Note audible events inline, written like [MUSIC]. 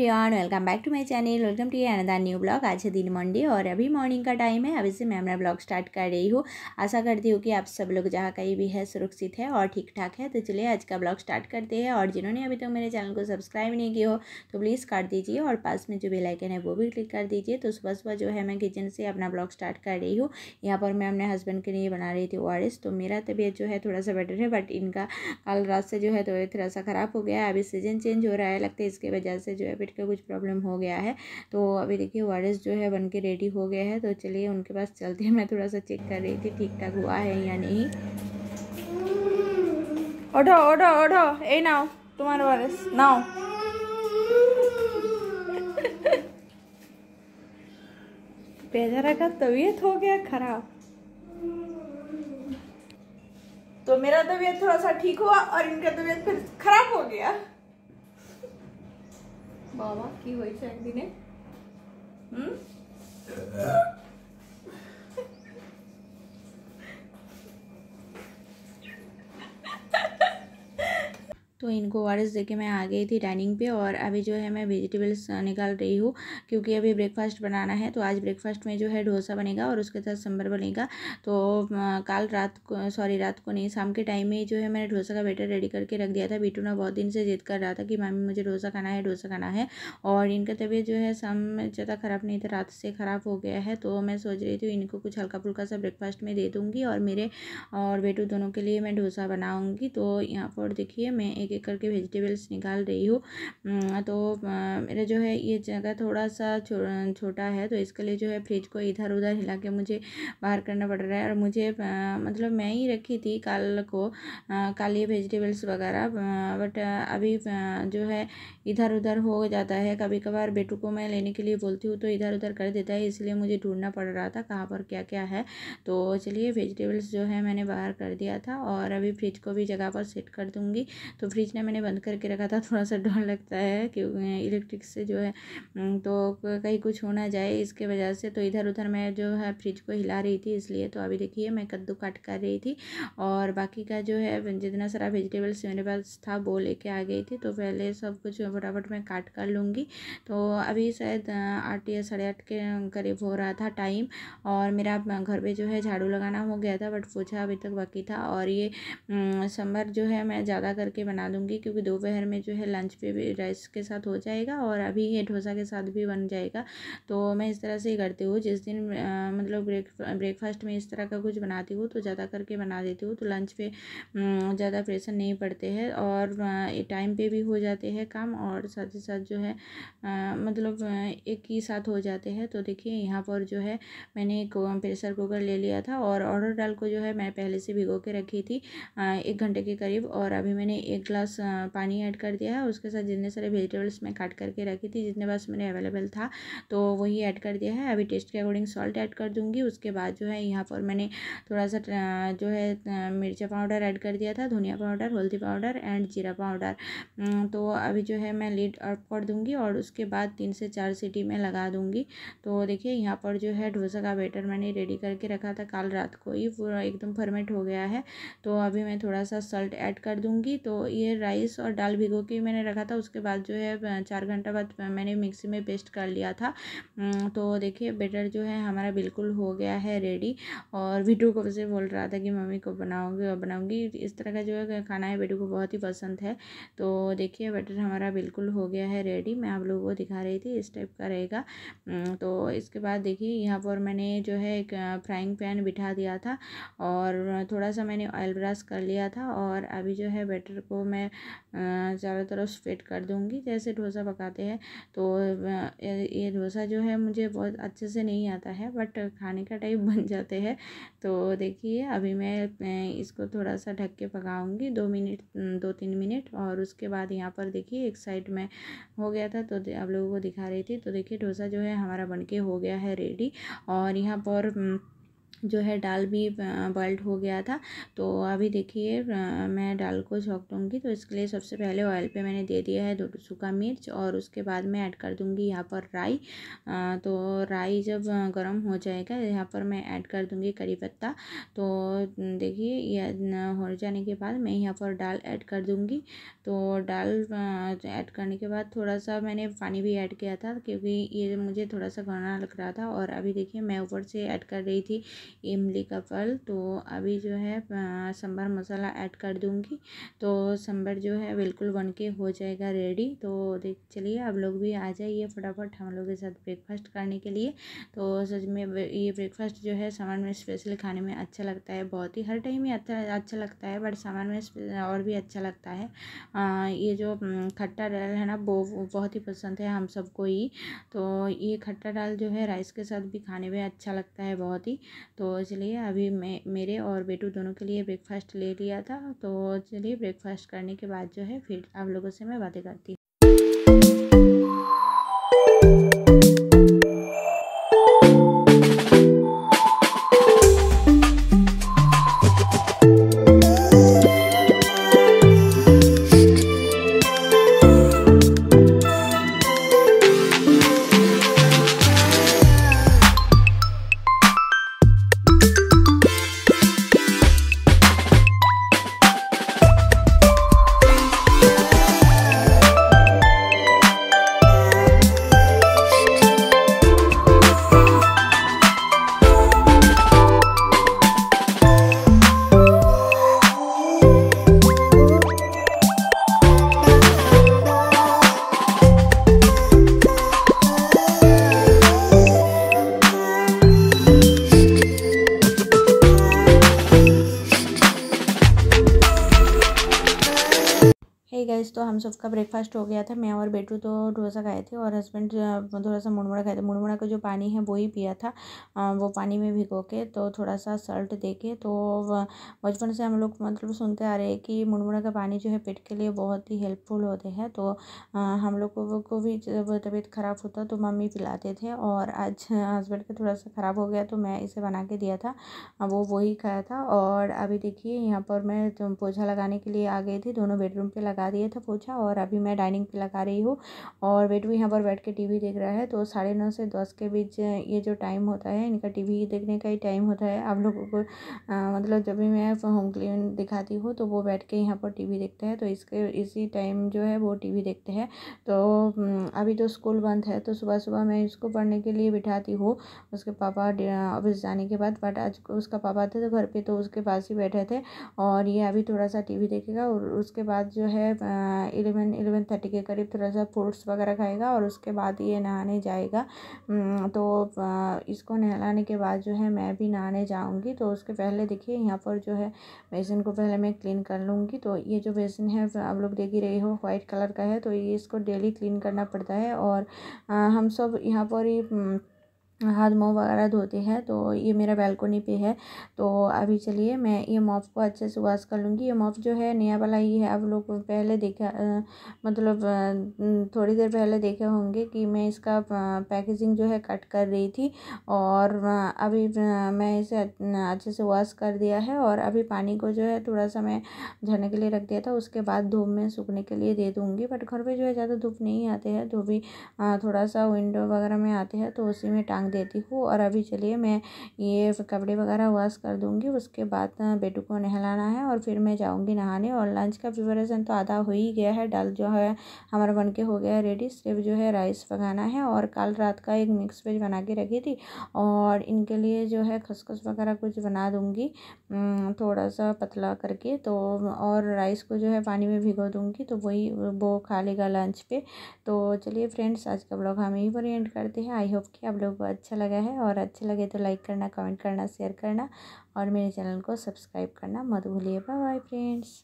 everyone welcome back to my channel welcome to another new blog आज है दिन Monday और अभी मॉर्निंग का टाइम है अभी से मैं अपना ब्लॉग स्टार्ट कर रही हूँ आशा करती हूँ कि आप सब लोग जहाँ कहीं भी है सुरक्षित है और ठीक ठाक है तो चलिए आज का ब्लॉग स्टार्ट करते हैं और जिन्होंने अभी तक तो मेरे चैनल को सब्सक्राइब नहीं किया हो तो प्लीज़ कर दीजिए और पास में जो बेलाइकन है वो भी क्लिक कर दीजिए तो सुबह सुबह जो है मैं किचन से अपना ब्लॉग स्टार्ट कर रही हूँ यहाँ पर मैं अपने हस्बैंड के लिए बना रही थी वारिस तो मेरा तबीयत जो है थोड़ा सा बेटर है बट इनका कल रात से जो है तबियत तो थोड़ा सा ख़राब हो गया अभी सीजन चेंज हो रहा है लगता है इसके वजह से जो है पेट का कुछ प्रॉब्लम हो गया है तो अभी देखिए वायरस जो है बन के रेडी हो गया है तो चलिए उनके पास चलते हैं मैं थोड़ा सा चेक कर रही थी ठीक ठाक हुआ है या नहीं ओढ़ो ओढ़ो ओढ़ो ए নাও तुम्हारा वायरस নাও [LAUGHS] बेचारा का तबीयत हो गया खराब तो मेरा तबीयत थोड़ा सा ठीक हुआ और इनका तबीयत फिर खराब हो गया বাবা কি হয়েছে একদিনে হুম इनको ओ देके मैं आ गई थी डाइनिंग पे और अभी जो है मैं वेजिटेबल्स निकाल रही हूँ क्योंकि अभी ब्रेकफास्ट बनाना है तो आज ब्रेकफास्ट में जो है डोसा बनेगा और उसके साथ सांभर बनेगा तो कल रात को सॉरी रात को नहीं शाम के टाइम में जो है मैंने डोसा का बेटर रेडी करके रख दिया था बीटू ना बहुत दिन से जिद कर रहा था कि मामी मुझे डोसा खाना है डोसा खाना है और इनका तबीयत जो है शाम में ज़्यादा ख़राब नहीं था रात से ख़राब हो गया है तो मैं सोच रही थी इनको कुछ हल्का फुल्का सा ब्रेकफास्ट में दे दूँगी और मेरे और बेटू दोनों के लिए मैं डोसा बनाऊँगी तो यहाँ पर देखिए मैं एक एक करके वेजिटेबल्स निकाल रही हूँ तो मेरा जो है ये जगह थोड़ा सा छो, छोटा है तो इसके लिए जो है फ्रिज को इधर उधर हिला के मुझे बाहर करना पड़ रहा है और मुझे मतलब मैं ही रखी थी कल को काली वेजिटेबल्स वगैरह बट अभी जो है इधर उधर हो जाता है कभी कभार बेटू को मैं लेने के लिए बोलती हूँ तो इधर उधर कर देता है इसलिए मुझे ढूंढना पड़ रहा था कहाँ पर क्या क्या है तो चलिए वेजिटेबल्स जो है मैंने बाहर कर दिया था और अभी फ्रिज को भी जगह पर सेट कर दूंगी तो फ्रिज खींचना मैंने बंद करके रखा था थोड़ा सा डर लगता है क्योंकि इलेक्ट्रिक से जो है तो कहीं कुछ होना जाए इसके वजह से तो इधर उधर मैं जो है फ्रिज को हिला रही थी इसलिए तो अभी देखिए मैं कद्दू काट कर रही थी और बाकी का जो है जितना सारा वेजिटेबल्स मेरे पास था वो लेके आ गई थी तो पहले सब कुछ फटाफट मैं काट कर लूँगी तो अभी शायद आठ या साढ़े आठ के करीब हो रहा था टाइम और मेरा घर पर जो है झाड़ू लगाना हो गया था बट पूछा अभी तक बाकी था और ये सम्बर जो है मैं ज़्यादा करके बना दूँगी लूँगी क्योंकि दोपहर में जो है लंच पे भी राइस के साथ हो जाएगा और अभी ये डोसा के साथ भी बन जाएगा तो मैं इस तरह से ही करती हूँ जिस दिन आ, मतलब ब्रेक ब्रेकफास्ट में इस तरह का कुछ बनाती हूँ तो ज़्यादा करके बना देती हूँ तो लंच पे ज़्यादा प्रेशर नहीं पड़ते हैं और टाइम पे भी हो जाते हैं काम और साथ ही साथ जो है आ, मतलब एक ही साथ हो जाते हैं तो देखिए यहाँ पर जो है मैंने एक प्रेशर कुकर ले लिया था और ऑर्डर डाल को जो है मैं पहले से भिगो के रखी थी एक घंटे के करीब और अभी मैंने एक ग्लास गिलास पानी ऐड कर दिया है उसके साथ जितने सारे वेजिटेबल्स मैं काट करके रखी थी जितने पास मेरे अवेलेबल था तो वही ऐड कर दिया है अभी टेस्ट के अकॉर्डिंग सॉल्ट ऐड कर दूँगी उसके बाद जो है यहाँ पर मैंने थोड़ा सा जो है मिर्चा पाउडर ऐड कर दिया था धनिया पाउडर हल्दी पाउडर एंड जीरा पाउडर तो अभी जो है मैं लीड अप कर दूँगी और उसके बाद तीन से चार सीटी में लगा दूँगी तो देखिए यहाँ पर जो है डोसा का बेटर मैंने रेडी करके रखा था कल रात को ही पूरा एकदम फर्मेट हो गया है तो अभी मैं थोड़ा सा सॉल्ट ऐड कर दूँगी तो ये राइस और दाल भिगो के मैंने रखा था उसके बाद जो है चार घंटा बाद मैंने मिक्सी में पेस्ट कर लिया था तो देखिए बेटर जो है हमारा बिल्कुल हो गया है रेडी और बेटू को वैसे बोल रहा था कि मम्मी को बनाओगे और बनाऊँगी इस तरह का जो है खाना है बेटू को बहुत ही पसंद है तो देखिए बेटर हमारा बिल्कुल हो गया है रेडी मैं आप लोगों को दिखा रही थी इस टाइप का रहेगा तो इसके बाद देखिए यहाँ पर मैंने जो है एक फ्राइंग पैन बिठा दिया था और थोड़ा सा मैंने ऑयल ब्रश कर लिया था और अभी जो है बेटर को मैं चारों तरफ स्प्रेड कर दूंगी जैसे डोसा पकाते हैं तो ये डोसा जो है मुझे बहुत अच्छे से नहीं आता है बट खाने का टाइप [LAUGHS] बन जाते हैं तो देखिए अभी मैं इसको थोड़ा सा ढक के पकाऊंगी दो मिनट दो तीन मिनट और उसके बाद यहाँ पर देखिए एक साइड में हो गया था तो आप लोगों को दिखा रही थी तो देखिए डोसा जो है हमारा बन हो गया है रेडी और यहाँ पर जो है दाल भी बॉइल्ड हो गया था तो अभी देखिए मैं दाल को झोंक दूँगी तो इसके लिए सबसे पहले ऑयल पे मैंने दे दिया है दो सूखा मिर्च और उसके बाद मैं ऐड कर दूँगी यहाँ पर राई तो राई जब गर्म हो जाएगा यहाँ पर मैं ऐड कर दूँगी करी पत्ता तो देखिए यह हो जाने के बाद मैं यहाँ पर दाल ऐड कर दूँगी तो दाल ऐड करने के बाद थोड़ा सा मैंने पानी भी ऐड किया था क्योंकि ये मुझे थोड़ा सा घना लग रहा था और अभी देखिए मैं ऊपर से ऐड कर रही थी इमली का फल तो अभी जो है सांभर मसाला ऐड कर दूंगी तो सांभर जो है बिल्कुल बन के हो जाएगा रेडी तो देख चलिए आप लोग भी आ जाइए फटाफट हम लोग के साथ ब्रेकफास्ट करने के लिए तो सच में ये ब्रेकफास्ट जो है सामान में स्पेशल खाने में अच्छा लगता है बहुत ही हर टाइम ही अच्छा अच्छा लगता है बट सामान में और भी अच्छा लगता है आ, ये जो खट्टा डाल है ना वो बहुत ही पसंद है हम सबको ही तो ये खट्टा डाल जो है राइस के साथ भी खाने में अच्छा लगता है बहुत ही तो इसलिए अभी मैं मेरे और बेटू दोनों के लिए ब्रेकफास्ट ले लिया था तो चलिए ब्रेकफास्ट करने के बाद जो है फिर आप लोगों से मैं बातें करती सबका ब्रेकफास्ट हो गया था मैं और बेटू तो डोसा खाए थे और हस्बैंड थोड़ा सा मुड़मुड़ा खाए थे मुड़मुड़ा का जो पानी है वो ही पिया था वो पानी में भिगो के तो थोड़ा सा सल्ट दे के तो बचपन से हम लोग मतलब सुनते आ रहे हैं कि मुड़मुड़ा का पानी जो है पेट के लिए बहुत ही हेल्पफुल होते हैं तो हम लोग को भी जब तबीयत ख़राब होता तो मम्मी पिलाते थे और आज हस्बैंड का थोड़ा सा ख़राब हो गया तो मैं इसे बना के दिया था वो वही खाया था और अभी देखिए यहाँ पर मैं तो पोछा लगाने के लिए आ गई थी दोनों बेडरूम पे लगा दिए था पोछा अच्छा और अभी मैं डाइनिंग पे लगा रही हूँ और भी यहाँ पर बैठ के टीवी देख रहा है तो साढ़े नौ से दस के बीच ये जो टाइम होता है इनका टीवी देखने का ही टाइम होता है आप लोगों को आ, मतलब जब भी मैं होम क्लीन दिखाती हूँ तो वो बैठ के यहाँ पर टीवी देखते हैं तो इसके इसी टाइम जो है वो टी देखते हैं तो अभी तो स्कूल बंद है तो सुबह सुबह मैं इसको पढ़ने के लिए बिठाती हूँ उसके पापा ऑफिस जाने के बाद बट आज उसका पापा थे तो घर पे तो उसके पास ही बैठे थे और ये अभी थोड़ा सा टीवी देखेगा और उसके बाद जो है इलेवन एलेवन थर्टी के करीब थोड़ा सा फ्रूट्स वगैरह खाएगा और उसके बाद ये नहाने जाएगा हम्म, तो इसको नहलाने के बाद जो है मैं भी नहाने जाऊँगी तो उसके पहले देखिए यहाँ पर जो है बेसिन को पहले मैं क्लीन कर लूँगी तो ये जो बेसिन है आप लोग देख ही रहे हो वाइट कलर का है तो ये इसको डेली क्लीन करना पड़ता है और हम सब यहाँ पर ही हम्म, हाथ मुँह वगैरह धोते हैं तो ये मेरा बैलकोनी पे है तो अभी चलिए मैं ये मॉफ को अच्छे से वॉश कर लूँगी ये मॉफ जो है नया वाला ही है आप लोग पहले देखा मतलब थोड़ी देर पहले देखे होंगे कि मैं इसका पैकेजिंग जो है कट कर रही थी और अभी मैं इसे अच्छे से वॉश कर दिया है और अभी पानी को जो है थोड़ा सा मैं झड़ने के लिए रख दिया था उसके बाद धूप में सूखने के लिए दे दूँगी बट घर पर जो है ज़्यादा धूप नहीं आते हैं धोबी भी थोड़ा सा विंडो वगैरह में आते हैं तो उसी में टांग देती हूँ और अभी चलिए मैं ये कपड़े वगैरह वॉश कर दूँगी उसके बाद बेटू को नहलाना है और फिर मैं जाऊँगी नहाने और लंच का प्रिपरेशन तो आधा हो ही गया है डल जो है हमारा बन के हो गया है रेडी सिर्फ जो है राइस पकाना है और कल रात का एक मिक्स वेज बना के रखी थी और इनके लिए जो है खसखस वगैरह कुछ बना दूँगी थोड़ा सा पतला करके तो और राइस को जो है पानी में भिगो दूँगी तो वही वो खा लेगा लंच पे तो चलिए फ्रेंड्स आज का ब्लॉग हम यहीं पर एंड करते हैं आई होप कि आप लोग को अच्छा लगा है और अच्छा लगे तो लाइक करना कमेंट करना शेयर करना और मेरे चैनल को सब्सक्राइब करना मत भूलिए बाय बाय फ्रेंड्स